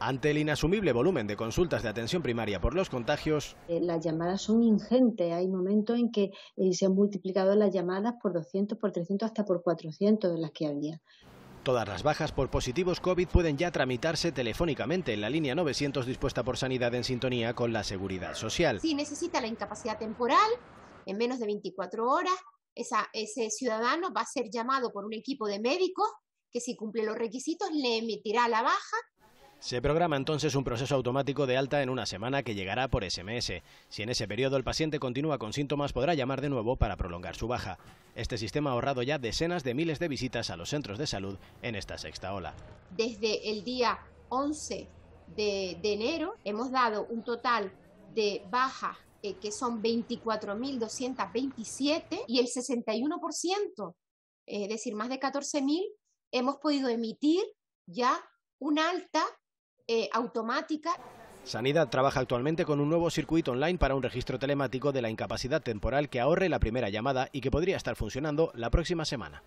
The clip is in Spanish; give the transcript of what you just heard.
Ante el inasumible volumen de consultas de atención primaria por los contagios. Eh, las llamadas son ingentes. Hay momentos en que eh, se han multiplicado las llamadas por 200, por 300, hasta por 400 de las que había. Todas las bajas por positivos COVID pueden ya tramitarse telefónicamente en la línea 900 dispuesta por Sanidad en sintonía con la Seguridad Social. Si necesita la incapacidad temporal, en menos de 24 horas, ese ciudadano va a ser llamado por un equipo de médicos que si cumple los requisitos le emitirá la baja se programa entonces un proceso automático de alta en una semana que llegará por SMS. Si en ese periodo el paciente continúa con síntomas, podrá llamar de nuevo para prolongar su baja. Este sistema ha ahorrado ya decenas de miles de visitas a los centros de salud en esta sexta ola. Desde el día 11 de, enero hemos dado un total de bajas eh, que son 24.227 y el 61%, eh, es decir, más de 14.000, hemos podido emitir ya un alta eh, automática. Sanidad trabaja actualmente con un nuevo circuito online para un registro telemático de la incapacidad temporal que ahorre la primera llamada y que podría estar funcionando la próxima semana.